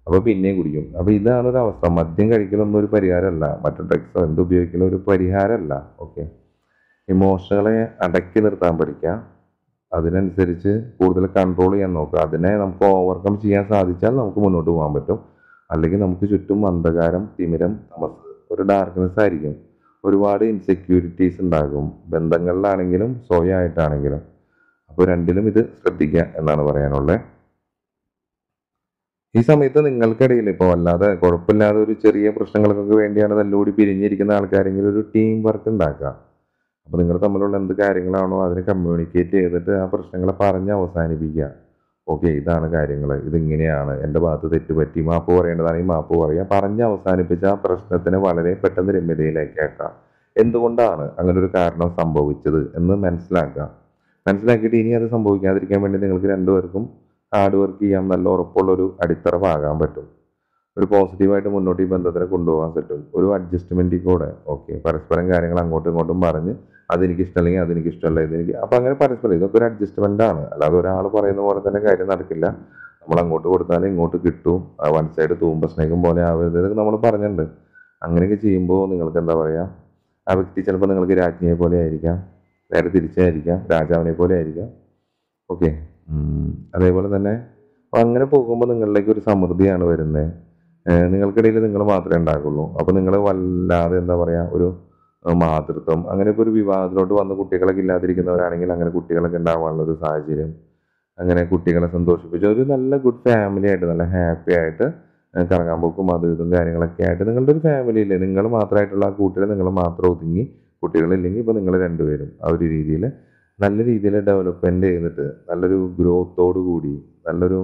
അപ്പോൾ പിന്നെയും കുടിക്കും അപ്പോൾ ഇതാണ് ഒരു അവസ്ഥ മദ്യം കഴിക്കലൊന്നും ഒരു പരിഹാരമല്ല മറ്റു ഡ്രഗ്സോ എന്ത് ഉപയോഗിക്കലോ ഒരു പരിഹാരമല്ല ഓക്കെ ഇമോഷനുകളെ അടക്കി നിർത്താൻ പഠിക്കുക അതിനനുസരിച്ച് കൂടുതൽ കൺട്രോൾ ചെയ്യാൻ നോക്കുക അതിനെ നമുക്ക് ഓവർകം ചെയ്യാൻ സാധിച്ചാൽ നമുക്ക് മുന്നോട്ട് പോകാൻ പറ്റും അല്ലെങ്കിൽ നമുക്ക് ചുറ്റും അന്ധകാരം തിമിരം തമസ് ഒരു ഡാർക്ക്നെസ് ആയിരിക്കും ഒരുപാട് ഇൻസെക്യൂരിറ്റീസ് ഉണ്ടാകും ബന്ധങ്ങളിലാണെങ്കിലും സ്വയമായിട്ടാണെങ്കിലും അപ്പോൾ രണ്ടിലും ഇത് ശ്രദ്ധിക്കുക എന്നാണ് പറയാനുള്ളത് ഈ സമയത്ത് നിങ്ങൾക്കിടയിൽ ഇപ്പോൾ വല്ലാതെ കുഴപ്പമില്ലാതെ ഒരു ചെറിയ പ്രശ്നങ്ങൾക്കൊക്കെ വേണ്ടിയാണ് തല്ലുകൂടി പിരിഞ്ഞിരിക്കുന്ന ആൾക്കാരെങ്കിലും ഒരു ടീം വർക്ക് ഉണ്ടാക്കുക അപ്പോൾ നിങ്ങൾ തമ്മിലുള്ള എന്ത് കാര്യങ്ങളാണോ അതിനെ കമ്മ്യൂണിക്കേറ്റ് ചെയ്തിട്ട് ആ പ്രശ്നങ്ങളെ പറഞ്ഞ് അവസാനിപ്പിക്കുക ഓക്കെ ഇതാണ് കാര്യങ്ങൾ ഇതിങ്ങനെയാണ് എൻ്റെ ഭാഗത്ത് പറ്റി മാപ്പ് പറയേണ്ടതാണെങ്കിൽ മാപ്പ് പറയുക പറഞ്ഞ് അവസാനിപ്പിച്ച ആ പ്രശ്നത്തിന് വളരെ പെട്ടെന്ന് രമ്യതയിലേക്കാക്കാം എന്തുകൊണ്ടാണ് അങ്ങനെ ഒരു കാരണം സംഭവിച്ചത് എന്ന് മനസ്സിലാക്കുക മനസ്സിലാക്കിയിട്ട് ഇനി അത് സംഭവിക്കാതിരിക്കാൻ വേണ്ടി നിങ്ങൾക്ക് രണ്ടുപേർക്കും ഹാർഡ് വർക്ക് ചെയ്യാൻ നല്ല ഉറപ്പുള്ള ഒരു അടിത്തറ പാകാൻ പറ്റും ഒരു പോസിറ്റീവായിട്ട് മുന്നോട്ട് ഈ ബന്ധത്തിനെ കൊണ്ടുപോകാൻ പറ്റും ഒരു അഡ്ജസ്റ്റ്മെൻറ്റിൽ കൂടെ ഓക്കെ പരസ്പരം കാര്യങ്ങൾ അങ്ങോട്ടും ഇങ്ങോട്ടും പറഞ്ഞ് അതെനിക്ക് ഇഷ്ടമല്ലെങ്കിൽ അതെനിക്ക് ഇഷ്ടമല്ല ഇതെനിക്ക് അപ്പം അങ്ങനെ പരസ്പരം ഇതൊക്കെ ഒരു അഡ്ജസ്റ്റ്മെൻ്റ് ആണ് അല്ലാതെ ഒരാൾ പറയുന്ന പോലെ തന്നെ കാര്യം നടക്കില്ല നമ്മൾ അങ്ങോട്ട് കൊടുത്താലും ഇങ്ങോട്ട് കിട്ടും വൺ സൈഡ് തൂമ്പ സ്നേഹം പോലെ ആവരുത് ഇതൊക്കെ നമ്മൾ പറഞ്ഞിട്ടുണ്ട് അങ്ങനെയൊക്കെ ചെയ്യുമ്പോൾ നിങ്ങൾക്ക് എന്താ പറയുക ആ വ്യക്തി ചിലപ്പോൾ നിങ്ങൾക്ക് രാജ്ഞിയെ പോലെ ആയിരിക്കാം നേരെ തിരിച്ചായിരിക്കാം രാജാവിനെ പോലെ ആയിരിക്കാം ഓക്കെ അതേപോലെ തന്നെ അങ്ങനെ പോകുമ്പോൾ നിങ്ങളിലേക്ക് ഒരു സമൃദ്ധിയാണ് വരുന്നത് നിങ്ങൾക്കിടയിൽ നിങ്ങൾ മാത്രമേ ഉണ്ടാകുള്ളൂ അപ്പോൾ നിങ്ങൾ വല്ലാതെ എന്താ പറയുക ഒരു മാതൃത്വം അങ്ങനെ ഇപ്പോൾ ഒരു വിവാഹത്തിലോട്ട് വന്ന കുട്ടികളൊക്കെ ഇല്ലാതിരിക്കുന്നവരാണെങ്കിൽ അങ്ങനെ കുട്ടികളൊക്കെ ഉണ്ടാവാനുള്ള ഒരു സാഹചര്യം അങ്ങനെ കുട്ടികളെ സന്തോഷിപ്പിച്ച് ഒരു നല്ല ഗുഡ് ഫാമിലി ആയിട്ട് നല്ല ഹാപ്പി ആയിട്ട് കറങ്ങാൻ പോക്കും അതും ഇതും കാര്യങ്ങളൊക്കെ ആയിട്ട് നിങ്ങളുടെ ഒരു ഫാമിലിയില്ലേ നിങ്ങൾ മാത്രമായിട്ടുള്ള ആ കൂട്ടിൽ നിങ്ങൾ മാത്രം ഒതുങ്ങി കുട്ടികളില്ലെങ്കിൽ ഇപ്പോൾ നിങ്ങൾ രണ്ടുപേരും ആ ഒരു രീതിയിൽ നല്ല രീതിയിൽ ഡെവലപ്മെൻറ്റ് ചെയ്തിട്ട് നല്ലൊരു ഗ്രോത്തോടു കൂടി നല്ലൊരു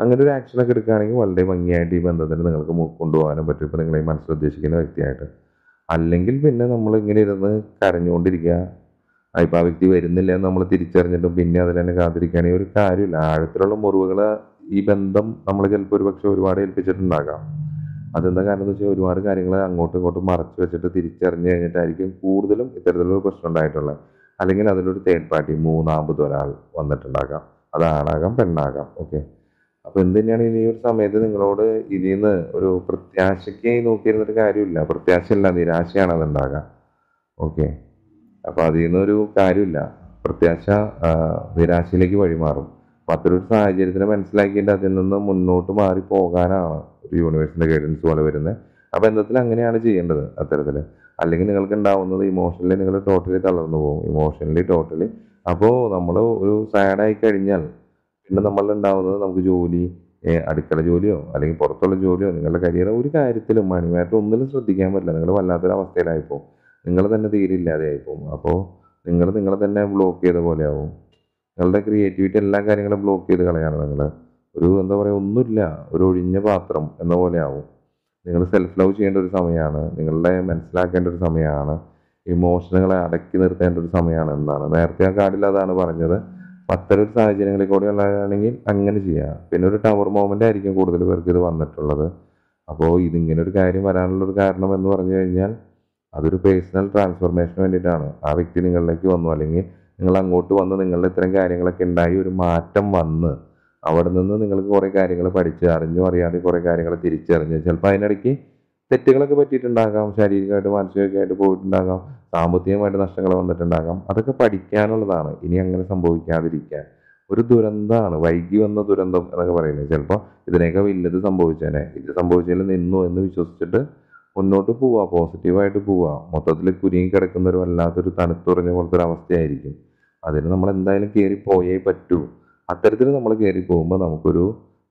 അങ്ങനെ ഒരു ആക്ഷനൊക്കെ എടുക്കുകയാണെങ്കിൽ വളരെ ഭംഗിയായിട്ട് ഈ ബന്ധത്തിന് നിങ്ങൾക്ക് കൊണ്ടുപോകാനും പറ്റും ഇപ്പോൾ നിങ്ങൾ ഈ മനസ്സിൽ ഉദ്ദേശിക്കുന്ന വ്യക്തിയായിട്ട് അല്ലെങ്കിൽ പിന്നെ നമ്മൾ ഇങ്ങനെ ഇരുന്ന് കരഞ്ഞുകൊണ്ടിരിക്കുക ഇപ്പോൾ ആ വ്യക്തി വരുന്നില്ല എന്ന് നമ്മൾ തിരിച്ചറിഞ്ഞിട്ടും പിന്നെ അതിൽ തന്നെ കാത്തിരിക്കുകയാണെങ്കിൽ ഒരു കാര്യമില്ല ആഴത്തിലുള്ള മുറിവുകൾ ഈ ബന്ധം നമ്മൾ ചിലപ്പോൾ ഒരു പക്ഷെ ഒരുപാട് ഏൽപ്പിച്ചിട്ടുണ്ടാകാം അതെന്താ കാരണം എന്ന് വെച്ചാൽ ഒരുപാട് കാര്യങ്ങൾ അങ്ങോട്ടും ഇങ്ങോട്ടും മറച്ചു വെച്ചിട്ട് തിരിച്ചറിഞ്ഞു കഴിഞ്ഞിട്ടായിരിക്കും കൂടുതലും ഇത്തരത്തിലുള്ള പ്രശ്നം ഉണ്ടായിട്ടുള്ളത് അല്ലെങ്കിൽ അതിലൊരു തേർഡ് പാർട്ടി മൂന്നാമത് ഒരാൾ വന്നിട്ടുണ്ടാകാം അതാണാകാം പെണ്ണാകാം ഓക്കെ അപ്പൊ എന്ത് തന്നെയാണ് ഇനി ഒരു സമയത്ത് നിങ്ങളോട് ഇതിൽ നിന്ന് ഒരു പ്രത്യാശയ്ക്ക് നോക്കിയിരുന്നൊരു കാര്യമില്ല പ്രത്യാശയല്ല നിരാശയാണ് അതുണ്ടാകാം ഓക്കെ അപ്പൊ അതിൽ നിന്നൊരു കാര്യമില്ല പ്രത്യാശ നിരാശയിലേക്ക് വഴിമാറും അപ്പൊ അത്തരൊരു സാഹചര്യത്തിനെ മനസ്സിലാക്കിയിട്ട് അതിൽ നിന്ന് മുന്നോട്ട് മാറി പോകാനാണ് ഒരു യൂണിവേഴ്സിന്റെ ഗൈഡൻസ് പോലെ വരുന്നത് അപ്പൊ എന്തെങ്കിലും അങ്ങനെയാണ് ചെയ്യേണ്ടത് അത്തരത്തില് അല്ലെങ്കിൽ നിങ്ങൾക്ക് ഉണ്ടാവുന്നത് ഇമോഷണലി നിങ്ങൾ ടോട്ടലി തളർന്നു പോകും ഇമോഷണലി ടോട്ടലി അപ്പോൾ നമ്മൾ ഒരു സാഡായി കഴിഞ്ഞാൽ പിന്നെ നമ്മളിൽ ഉണ്ടാവുന്നത് നമുക്ക് ജോലി അടുക്കള ജോലിയോ അല്ലെങ്കിൽ പുറത്തുള്ള ജോലിയോ നിങ്ങളുടെ കരിയർ ഒരു കാര്യത്തിലും മണി ഒന്നിലും ശ്രദ്ധിക്കാൻ പറ്റില്ല നിങ്ങൾ വല്ലാത്തൊരു അവസ്ഥയിലായിപ്പോവും നിങ്ങൾ തന്നെ തീരെ ഇല്ലാതെയായിപ്പോവും അപ്പോൾ നിങ്ങൾ നിങ്ങളെ തന്നെ ബ്ലോക്ക് ചെയ്ത പോലെയാവും നിങ്ങളുടെ ക്രിയേറ്റിവിറ്റി എല്ലാ കാര്യങ്ങളും ബ്ലോക്ക് ചെയ്ത് കളയാണ് നിങ്ങൾ ഒരു എന്താ പറയുക ഒന്നുമില്ല ഒരു ഒഴിഞ്ഞ പാത്രം എന്ന പോലെ ആവും നിങ്ങൾ സെൽഫ് ലവ് ചെയ്യേണ്ട ഒരു സമയമാണ് നിങ്ങളുടെ മനസ്സിലാക്കേണ്ട ഒരു സമയമാണ് ഇമോഷനുകളെ അടക്കി നിർത്തേണ്ട ഒരു സമയമാണ് എന്നാണ് നേരത്തെ ആ കാർഡിൽ അതാണ് പറഞ്ഞത് അത്തരം സാഹചര്യങ്ങളിൽ കൂടി ഉള്ളവരാണെങ്കിൽ അങ്ങനെ ചെയ്യാം പിന്നെ ഒരു ടവർ മോമെൻ്റ് ആയിരിക്കും കൂടുതൽ പേർക്ക് ഇത് വന്നിട്ടുള്ളത് അപ്പോൾ ഇതിങ്ങനെ ഒരു കാര്യം ഒരു കാരണം എന്ന് പറഞ്ഞു കഴിഞ്ഞാൽ അതൊരു പേഴ്സണൽ ട്രാൻസ്ഫോർമേഷന് വേണ്ടിയിട്ടാണ് ആ വ്യക്തി നിങ്ങളിലേക്ക് വന്നു അല്ലെങ്കിൽ നിങ്ങൾ അങ്ങോട്ട് വന്ന് നിങ്ങളുടെ ഇത്തരം കാര്യങ്ങളൊക്കെ ഉണ്ടായി ഒരു മാറ്റം വന്ന് അവിടെ നിന്ന് നിങ്ങൾക്ക് കുറേ കാര്യങ്ങൾ പഠിച്ച് അറിഞ്ഞോ അറിയാതെ കുറേ കാര്യങ്ങൾ തിരിച്ചറിഞ്ഞ് ചിലപ്പോൾ അതിനിടയ്ക്ക് തെറ്റുകളൊക്കെ പറ്റിയിട്ടുണ്ടാകാം ശാരീരികമായിട്ട് മാനസികമായിട്ട് പോയിട്ടുണ്ടാകാം സാമ്പത്തികമായിട്ട് നഷ്ടങ്ങൾ വന്നിട്ടുണ്ടാകാം അതൊക്കെ പഠിക്കാനുള്ളതാണ് ഇനി അങ്ങനെ സംഭവിക്കാതിരിക്കാൻ ഒരു ദുരന്തമാണ് വൈകി വന്ന ദുരന്തം എന്നൊക്കെ പറയുന്നത് ചിലപ്പോൾ ഇതിനൊക്കെ വലിയത് സംഭവിച്ചേനെ ഇത് സംഭവിച്ചതിൽ നിന്നു എന്ന് വിശ്വസിച്ചിട്ട് മുന്നോട്ട് പോവുക പോസിറ്റീവായിട്ട് പോവുക മൊത്തത്തിൽ കുരുങ്ങി കിടക്കുന്ന ഒരു വല്ലാത്തൊരു തണുത്തുറഞ്ഞ പോലത്തെ ഒരു അവസ്ഥയായിരിക്കും അതിന് നമ്മൾ എന്തായാലും കയറി പോയേ പറ്റൂ അത്തരത്തിൽ നമ്മൾ കയറി പോകുമ്പോൾ നമുക്കൊരു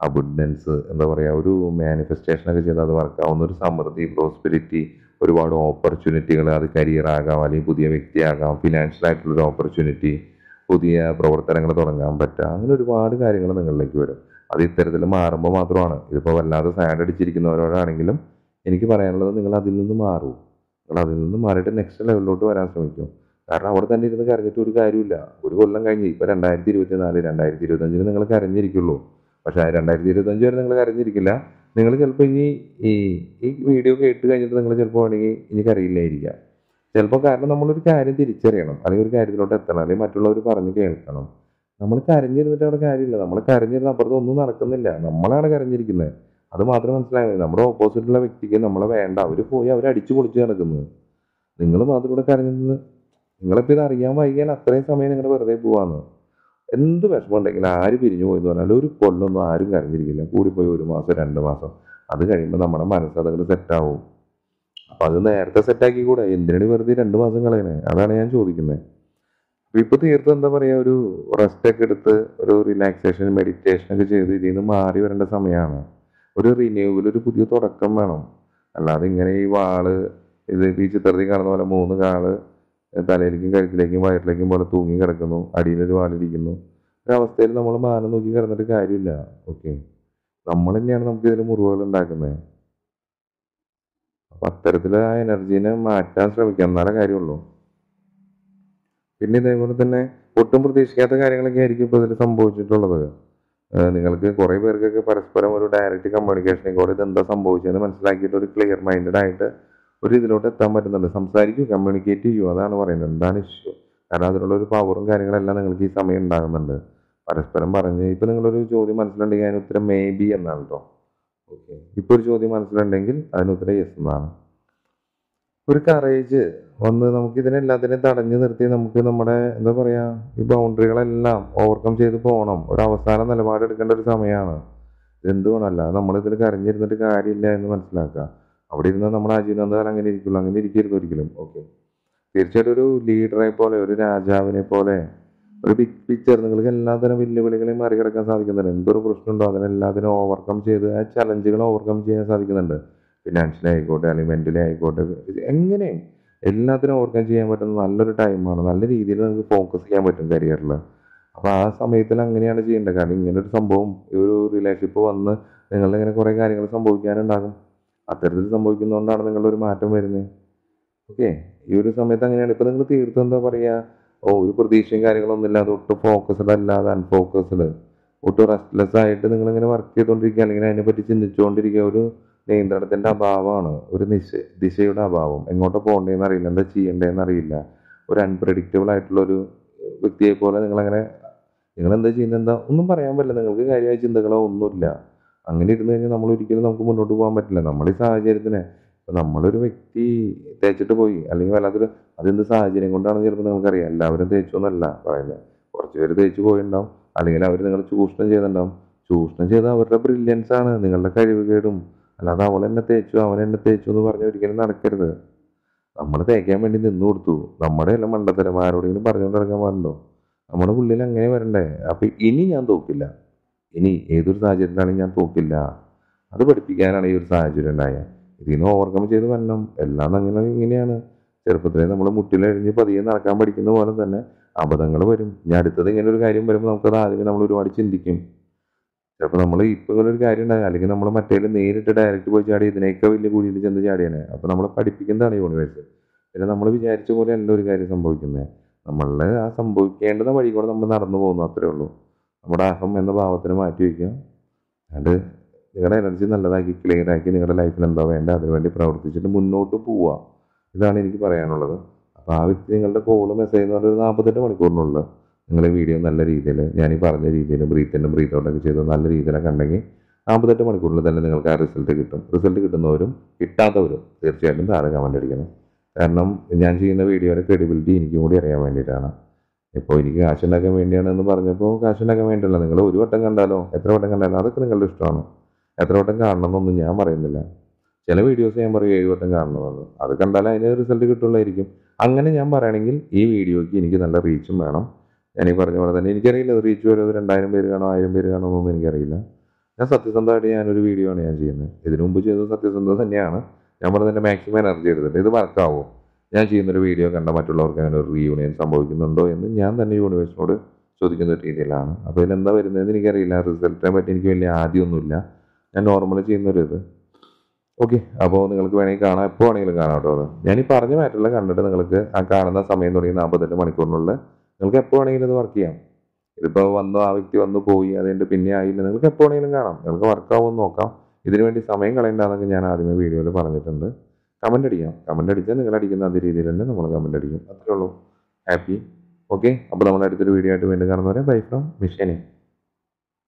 അബുഡൻസ് എന്താ പറയുക ഒരു മാനിഫെസ്റ്റേഷൻ ഒക്കെ ചെയ്ത് അത് വർക്കാവുന്ന ഒരു സമൃദ്ധി പ്രോസ്പെരിറ്റി ഒരുപാട് ഓപ്പർച്യൂണിറ്റികൾ അത് കരിയർ ആകാം അല്ലെങ്കിൽ പുതിയ വ്യക്തിയാകാം ഫിനാൻഷ്യൽ ആയിട്ടുള്ളൊരു ഓപ്പർച്യൂണിറ്റി പുതിയ പ്രവർത്തനങ്ങൾ തുടങ്ങാൻ പറ്റുക അങ്ങനെ ഒരുപാട് കാര്യങ്ങൾ നിങ്ങളിലേക്ക് വരും അത് ഇത്തരത്തിൽ മാറുമ്പോൾ മാത്രമാണ് ഇതിപ്പോൾ വല്ലാതെ സാഡ് അടിച്ചിരിക്കുന്നവരോടാണെങ്കിലും എനിക്ക് പറയാനുള്ളത് നിങ്ങൾ അതിൽ നിന്ന് മാറൂ നിങ്ങൾ അതിൽ നിന്ന് മാറിയിട്ട് നെക്സ്റ്റ് ലെവലിലോട്ട് വരാൻ ശ്രമിക്കും കാരണം അവിടെ തന്നെ ഇരുന്ന് കരഞ്ഞിട്ട് ഒരു കാര്യമില്ല ഒരു കൊല്ലം കഴിഞ്ഞ് ഇപ്പൊ രണ്ടായിരത്തി ഇരുപത്തി നാല് രണ്ടായിരത്തി ഇരുപത്തഞ്ചിന് നിങ്ങൾ കരഞ്ഞിരിക്കുള്ളൂ പക്ഷേ രണ്ടായിരത്തി ഇരുപത്തഞ്ച് വരെ നിങ്ങൾ കരഞ്ഞിരിക്കില്ല നിങ്ങൾ ചിലപ്പോൾ ഇനി ഈ ഈ വീഡിയോ കേട്ട് കഴിഞ്ഞിട്ട് നിങ്ങൾ ചിലപ്പോൾ വേണമെങ്കിൽ ഇനി കരയില്ലായിരിക്കാം ചിലപ്പോൾ കാരണം നമ്മളൊരു കാര്യം തിരിച്ചറിയണം അല്ലെങ്കിൽ ഒരു കാര്യത്തിലോട്ട് എത്തണം അല്ലെങ്കിൽ മറ്റുള്ളവർ പറഞ്ഞ് കേൾക്കണം നമ്മൾ കരഞ്ഞിരുന്നിട്ട് അവിടെ കാര്യമില്ല നമ്മൾ കരഞ്ഞിരുന്ന അപ്പുറത്ത് ഒന്നും നടക്കുന്നില്ല നമ്മളാണ് കരഞ്ഞിരിക്കുന്നത് അത് മാത്രം മനസ്സിലായത് നമ്മുടെ ഓപ്പോസിറ്റുള്ള വ്യക്തിക്ക് നമ്മളെ വേണ്ട അവർ പോയി അവർ അടിച്ചു പൊളിച്ച് നടക്കുന്നത് നിങ്ങൾ മാത്രം ഇവിടെ കരഞ്ഞിരുന്നത് നിങ്ങളിപ്പോൾ ഇത് അറിയാൻ വൈകിയാൽ അത്രയും സമയം നിങ്ങൾ വെറുതെ പോവാന്ന് എന്ത് ഉണ്ടെങ്കിലും ആര് പിരിഞ്ഞു പോയെന്ന് പറഞ്ഞാൽ ഒരു കൊല്ലൊന്നും ആരും കരഞ്ഞിരിക്കില്ല കൂടിപ്പോയി ഒരു മാസം രണ്ട് മാസം അത് കഴിയുമ്പോൾ നമ്മുടെ മനസ്സ് അതങ്ങോട്ട് സെറ്റാവും അപ്പോൾ അത് നേരത്തെ സെറ്റാക്കി കൂടെ എന്തിനാണ് വെറുതെ രണ്ട് മാസം കളയണേ അതാണ് ഞാൻ ചോദിക്കുന്നത് ഇപ്പൊ തീർത്ത് എന്താ പറയാ ഒരു റെസ്റ്റ് ഒക്കെ എടുത്ത് ഒരു റിലാക്സേഷൻ മെഡിറ്റേഷൻ ഒക്കെ ചെയ്ത് ഇതിൽ നിന്ന് മാറി വരേണ്ട സമയമാണ് ഒരു റിന്യൂവൽ ഒരു പുതിയ തുടക്കം വേണം അല്ലാതെ ഇങ്ങനെ ഈ വാള് ഇത് ഈ ചിത്രത്തിൽ കാണുന്ന പോലെ മൂന്ന് കാള് തലയിലേക്കും കഴുത്തിലേക്കും വയറിലേക്കും പോലെ തൂങ്ങി കിടക്കുന്നു അടിയിൽ അടിയിലൊരു വാളിരിക്കുന്നു ഒരവസ്ഥയിൽ നമ്മൾ മാനം നോക്കി കിടന്നിട്ട് കാര്യമില്ല ഓക്കെ നമ്മൾ തന്നെയാണ് നമുക്ക് ഇതിൽ മുറിവുകൾ ഉണ്ടാക്കുന്നത് അപ്പൊ അത്തരത്തിൽ ആ എനർജീനെ മാറ്റാൻ ശ്രമിക്കുക എന്നാലേ കാര്യമുള്ളൂ പിന്നെ ഇതേപോലെ തന്നെ ഒട്ടും പ്രതീക്ഷിക്കാത്ത കാര്യങ്ങളൊക്കെ ആയിരിക്കും ഇപ്പൊ ഇതിൽ സംഭവിച്ചിട്ടുള്ളത് നിങ്ങൾക്ക് കുറേ പേർക്കൊക്കെ പരസ്പരം ഒരു ഡയറക്റ്റ് കമ്മ്യൂണിക്കേഷനിൽ കൂടെ എന്താ സംഭവിച്ചതെന്ന് മനസ്സിലാക്കിയിട്ട് ഒരു ക്ലിയർ മൈൻഡഡ് ആയിട്ട് ഒരു ഇതിലോട്ട് എത്താൻ പറ്റുന്നുണ്ട് സംസാരിക്കൂ കമ്മ്യൂണിക്കേറ്റ് ചെയ്യൂ അതാണ് പറയുന്നത് എന്താണ് ഇഷ്യൂ കാരണം അതിനുള്ള ഒരു പവറും കാര്യങ്ങളെല്ലാം നിങ്ങൾക്ക് ഈ സമയം ഉണ്ടാകുന്നുണ്ട് പരസ്പരം പറഞ്ഞ് ഇപ്പം നിങ്ങളൊരു ചോദ്യം മനസ്സിലുണ്ടെങ്കിൽ അതിന് ഉത്തരം മേ ബി എന്നാണ് കേട്ടോ ഓക്കെ ഇപ്പോൾ ഒരു ചോദ്യം മനസ്സിലുണ്ടെങ്കിൽ അതിന് ഉത്തരം യെസ് എന്നാണ് ഒരു കറേജ് ഒന്ന് നമുക്ക് ഇതിനെല്ലാത്തിനെയും തടഞ്ഞു നിർത്തി നമുക്ക് നമ്മുടെ എന്താ പറയാ ഈ ബൗണ്ടറികളെല്ലാം ഓവർകം ചെയ്ത് പോകണം ഒരു അവസാന നിലപാടെടുക്കേണ്ട ഒരു സമയമാണ് ഇതെന്തുകൊണ്ടല്ല നമ്മൾ ഇതിൽ കരഞ്ഞിരുന്നിട്ട് കാര്യമില്ല എന്ന് മനസ്സിലാക്കുക അവിടെ ഇരുന്നാൽ നമ്മുടെ ആജീവനാന്താൽ അങ്ങനെ ഇരിക്കുള്ളൂ അങ്ങനെ ഇരിക്കരുത് ഒരിക്കലും ഓക്കെ തീർച്ചയായിട്ടും ഒരു ലീഡറെ പോലെ ഒരു രാജാവിനെ പോലെ ഒരു ബിഗ് പിക്ചർ നിങ്ങൾക്ക് എല്ലാത്തിനും വെല്ലുവിളികളെയും മറികടക്കാൻ സാധിക്കുന്നുണ്ട് എന്തൊരു പ്രശ്നമുണ്ടോ അതിനെല്ലാത്തിനും ഓവർകം ചെയ്ത് ആ ചലഞ്ചുകൾ ഓവർകം ചെയ്യാൻ സാധിക്കുന്നുണ്ട് ഫിനാൻഷ്യലി ആയിക്കോട്ടെ അല്ലെങ്കിൽ മെന്റലി ആയിക്കോട്ടെ എങ്ങനെ എല്ലാത്തിനും ഓവർകം ചെയ്യാൻ പറ്റുന്ന നല്ലൊരു ടൈമാണ് നല്ല രീതിയിൽ നമുക്ക് ഫോക്കസ് ചെയ്യാൻ പറ്റും കരിയറിൽ അപ്പോൾ ആ സമയത്തിൽ അങ്ങനെയാണ് ചെയ്യേണ്ടത് കാരണം ഇങ്ങനെ ഒരു സംഭവം ഒരു റിലേഷൻഷിപ്പ് വന്ന് നിങ്ങളിങ്ങനെ കുറേ കാര്യങ്ങൾ സംഭവിക്കാനുണ്ടാകും അത്തരത്തിൽ സംഭവിക്കുന്നതുകൊണ്ടാണ് നിങ്ങളൊരു മാറ്റം വരുന്നത് ഓക്കെ ഈ ഒരു സമയത്ത് അങ്ങനെയാണ് ഇപ്പം നിങ്ങൾ തീർത്തും എന്താ പറയുക ഓ ഒരു പ്രതീക്ഷയും കാര്യങ്ങളൊന്നും ഇല്ലാതെ ഒട്ടും ഫോക്കസ്ഡ് അല്ലാതെ അൺഫോക്കസ്ഡ് ഒട്ടും റെസ്റ്റ്ലെസ് ആയിട്ട് നിങ്ങളിങ്ങനെ വർക്ക് ചെയ്തുകൊണ്ടിരിക്കുക അല്ലെങ്കിൽ അതിനെപ്പറ്റി ചിന്തിച്ചുകൊണ്ടിരിക്കുക ഒരു നിയന്ത്രണത്തിൻ്റെ അഭാവമാണ് ഒരു നിശ ദിശയുടെ അഭാവം എങ്ങോട്ട് പോകേണ്ടതെന്ന് അറിയില്ല എന്താ ചെയ്യേണ്ടതെന്ന് അറിയില്ല ഒരു അൺപ്രഡിക്റ്റബിൾ ആയിട്ടുള്ള ഒരു വ്യക്തിയെ പോലെ നിങ്ങളങ്ങനെ നിങ്ങൾ എന്താ ചെയ്യുന്നത് എന്താ ഒന്നും പറയാൻ പറ്റില്ല നിങ്ങൾക്ക് കാര്യമായ ചിന്തകളോ ഒന്നുമില്ല അങ്ങനെ ഇരുന്ന് കഴിഞ്ഞാൽ നമ്മൾ ഒരിക്കലും നമുക്ക് മുന്നോട്ട് പോകാൻ പറ്റില്ല നമ്മുടെ ഈ സാഹചര്യത്തിനെ ഇപ്പം നമ്മളൊരു വ്യക്തി തേച്ചിട്ട് പോയി അല്ലെങ്കിൽ വല്ലാത്തൊരു അതെന്ത് സാഹചര്യം കൊണ്ടാണെന്ന് ചിലപ്പോൾ നമുക്കറിയാം എല്ലാവരും എന്നല്ല പറയുന്നത് കുറച്ച് പേര് തേച്ചു പോയിണ്ടാവും അല്ലെങ്കിൽ അവർ നിങ്ങളെ ചൂഷണം ചെയ്തിട്ടുണ്ടാവും ചൂഷണം ചെയ്ത് അവരുടെ ബ്രില്യൻസ് ആണ് നിങ്ങളുടെ കേടും അല്ലാതെ അവൾ എന്നെ തേച്ചു അവൻ എന്നെ തേച്ചു എന്ന് പറഞ്ഞ് ഒരിക്കലും നടക്കരുത് നമ്മൾ തേക്കാൻ വേണ്ടി നിന്നു കൊടുത്തു നമ്മുടെ എല്ലാം മണ്ടത്തരം ആരോടെങ്കിലും പറഞ്ഞുകൊണ്ട് നടക്കാൻ പാടുണ്ടോ നമ്മുടെ ഉള്ളിൽ അങ്ങനെ വരണ്ടേ അപ്പം ഇനി ഞാൻ തോക്കില്ല ഇനി ഏതൊരു സാഹചര്യത്തിലാണെങ്കിൽ ഞാൻ തോക്കില്ല അത് പഠിപ്പിക്കാനാണ് ഈ ഒരു സാഹചര്യം ഉണ്ടായത് ഇതിൽ ഓവർകം ചെയ്ത് വരണം എല്ലാം അങ്ങനെ ഇങ്ങനെയാണ് ചെറുപ്പത്തിലെ നമ്മൾ മുട്ടിലഴിഞ്ഞ് പതിയെ നടക്കാൻ പഠിക്കുന്ന പോലെ തന്നെ അബദ്ധങ്ങൾ വരും ഞാൻ അടുത്തത് ഇങ്ങനെ ഒരു കാര്യം വരുമ്പോൾ നമുക്കത് ആദ്യമേ നമ്മൾ ഒരുപാട് ചിന്തിക്കും ചിലപ്പോൾ നമ്മൾ ഇപ്പോൾ ഇങ്ങനെ ഒരു കാര്യം ഉണ്ടായി അല്ലെങ്കിൽ നമ്മൾ മറ്റേ നേരിട്ട് ഡയറക്റ്റ് പോയി ചാടി ഇതിനേക്കാൾ വലിയ കുഴിയിൽ ചെന്ന് ചാടിയാണ് അപ്പോൾ നമ്മൾ പഠിപ്പിക്കുന്നതാണ് യൂണിവേഴ്സ് പിന്നെ നമ്മൾ വിചാരിച്ച പോലെ അല്ല ഒരു കാര്യം സംഭവിക്കുന്നത് നമ്മളെ ആ സംഭവിക്കേണ്ടുന്ന വഴി കൂടെ നമ്മൾ നടന്നു പോകുന്നു അത്രേ ഉള്ളൂ നമ്മുടെ അഹം എന്ന ഭാവത്തിന് മാറ്റി വയ്ക്കുക അല്ലാണ്ട് നിങ്ങളുടെ എനർജി നല്ലതാക്കി ക്ലിയറാക്കി നിങ്ങളുടെ ലൈഫിൽ എന്താ വേണ്ട അതിനുവേണ്ടി പ്രവർത്തിച്ചിട്ട് മുന്നോട്ട് പോവുക ഇതാണ് എനിക്ക് പറയാനുള്ളത് അപ്പോൾ ആ വ്യക്തി നിങ്ങളുടെ കോള് മെസ്സേജ് എന്ന് പറഞ്ഞൊരു നാൽപ്പത്തെട്ട് മണിക്കൂറിനുള്ളിൽ നിങ്ങളുടെ വീഡിയോ നല്ല രീതിയിൽ ഞാൻ ഈ പറഞ്ഞ രീതിയിൽ ബ്രീത്തിൻ്റെ ബ്രീത്ത് ഔട്ടൊക്കെ ചെയ്ത് നല്ല രീതിയിലൊക്കെ ഉണ്ടെങ്കിൽ നാൽപ്പത്തെട്ട് മണിക്കൂറിൽ തന്നെ നിങ്ങൾക്ക് ആ റിസൾട്ട് കിട്ടും റിസൾട്ട് കിട്ടുന്നവരും കിട്ടാത്തവരും തീർച്ചയായിട്ടും താഴെ കമൻ്റ് അടിക്കണം കാരണം ഞാൻ ചെയ്യുന്ന വീഡിയോയുടെ ക്രെഡിബിലിറ്റി എനിക്കും കൂടി അറിയാൻ വേണ്ടിയിട്ടാണ് ഇപ്പോൾ എനിക്ക് കാശുണ്ടാക്കാൻ വേണ്ടിയാണ് എന്ന് പറഞ്ഞപ്പോൾ കാശുണ്ടാക്കാൻ വേണ്ടിയല്ല നിങ്ങൾ ഒരു വട്ടം കണ്ടാലോ എത്ര വട്ടം കണ്ടാലോ അതൊക്കെ നിങ്ങളുടെ ഇഷ്ടമാണ് എത്ര വട്ടം കാണണം എന്നൊന്നും ഞാൻ പറയുന്നില്ല ചില വീഡിയോസ് ഞാൻ പറയും ഏഴ് വട്ടം കാണണമെന്ന് അത് കണ്ടാൽ അതിന് റിസൾട്ട് കിട്ടുള്ളായിരിക്കും അങ്ങനെ ഞാൻ പറയണമെങ്കിൽ ഈ വീഡിയോയ്ക്ക് എനിക്ക് നല്ല റീച്ചും വേണം ഞാൻ ഈ പറഞ്ഞ പോലെ തന്നെ എനിക്കറിയില്ല റീച്ച് വരും രണ്ടായിരം പേര് കാണോ ആയിരം പേര് കാണോ എന്നൊന്നും എനിക്കറിയില്ല ഞാൻ സത്യസന്ധമായിട്ട് ഞാനൊരു വീഡിയോ ആണ് ഞാൻ ചെയ്യുന്നത് ഇതിനു മുമ്പ് ചെയ്തത് സത്യസന്ധത തന്നെയാണ് ഞാൻ പറഞ്ഞതിൻ്റെ മാക്സിമം എനർജി എടുത്തിട്ട് ഇത് വർക്കാവും ഞാൻ ചെയ്യുന്നൊരു വീഡിയോ കണ്ട മറ്റുള്ളവർക്ക് അങ്ങനെ ഒരു റീയൂണിയൻ സംഭവിക്കുന്നുണ്ടോ എന്ന് ഞാൻ തന്നെ യൂണിവേഴ്സിനോട് ചോദിക്കുന്ന ഒരു രീതിയിലാണ് അപ്പോൾ ഇതിലെന്താ വരുന്നതെന്ന് എനിക്കറിയില്ല റിസൾട്ടിനെ പറ്റി എനിക്ക് വലിയ ആദ്യമൊന്നുമില്ല ഞാൻ നോർമലി ചെയ്യുന്നൊരു ഇത് ഓക്കെ അപ്പോൾ നിങ്ങൾക്ക് വേണമെങ്കിൽ കാണാം എപ്പോൾ വേണമെങ്കിലും കാണാം കേട്ടോ അത് ഞാൻ ഈ പറഞ്ഞ മാറ്റുള്ള കണ്ടിട്ട് നിങ്ങൾക്ക് ആ കാണുന്ന സമയം തുടങ്ങി നാൽപ്പത്തെട്ട് മണിക്കൂറിനുള്ളിൽ നിങ്ങൾക്ക് എപ്പോൾ വേണമെങ്കിലും ഇത് വർക്ക് ചെയ്യാം ഇതിപ്പോൾ വന്നു ആ വ്യക്തി വന്നു പോയി അതിൻ്റെ പിന്നെ ആയില്ല നിങ്ങൾക്ക് എപ്പോൾ വേണമെങ്കിലും കാണാം നിങ്ങൾക്ക് വർക്കാവുമെന്ന് നോക്കാം ഇതിനുവേണ്ടി സമയം കളയണ്ടെന്നൊക്കെ ഞാൻ ആദ്യമേ വീഡിയോയിൽ പറഞ്ഞിട്ടുണ്ട് കമൻ്റ് അടിക്കാം കമൻ്റ് അടിച്ചാൽ നിങ്ങൾ അടിക്കുന്ന അതേ രീതിയിൽ തന്നെ നമ്മൾ കമൻ്റ് അടിക്കും അത്രേ ഉള്ളൂ ഹാപ്പി ഓക്കെ അപ്പോൾ നമ്മൾ അടുത്തൊരു വീഡിയോ ആയിട്ട് വീണ്ടും കാണുന്നവരെ ബൈ ഫ്രം മിഷനെ